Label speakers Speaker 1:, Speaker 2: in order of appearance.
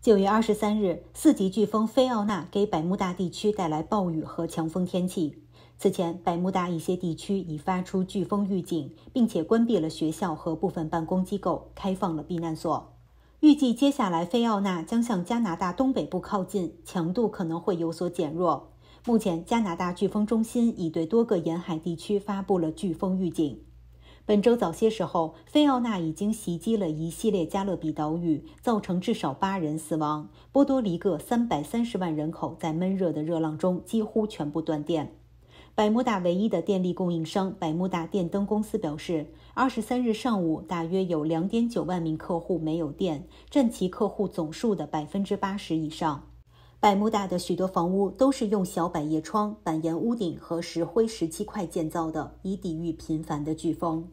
Speaker 1: 九月二十三日，四级飓风菲奥娜给百慕大地区带来暴雨和强风天气。此前，百慕大一些地区已发出飓风预警，并且关闭了学校和部分办公机构，开放了避难所。预计接下来，菲奥娜将向加拿大东北部靠近，强度可能会有所减弱。目前，加拿大飓风中心已对多个沿海地区发布了飓风预警。本周早些时候，菲奥娜已经袭击了一系列加勒比岛屿，造成至少八人死亡。波多黎各三百三十万人口在闷热的热浪中几乎全部断电。百慕大唯一的电力供应商百慕大电灯公司表示，二十三日上午大约有两点九万名客户没有电，占其客户总数的百分之八十以上。百慕大的许多房屋都是用小百叶窗、板岩屋顶和石灰石砌块建造的，以抵御频繁的飓风。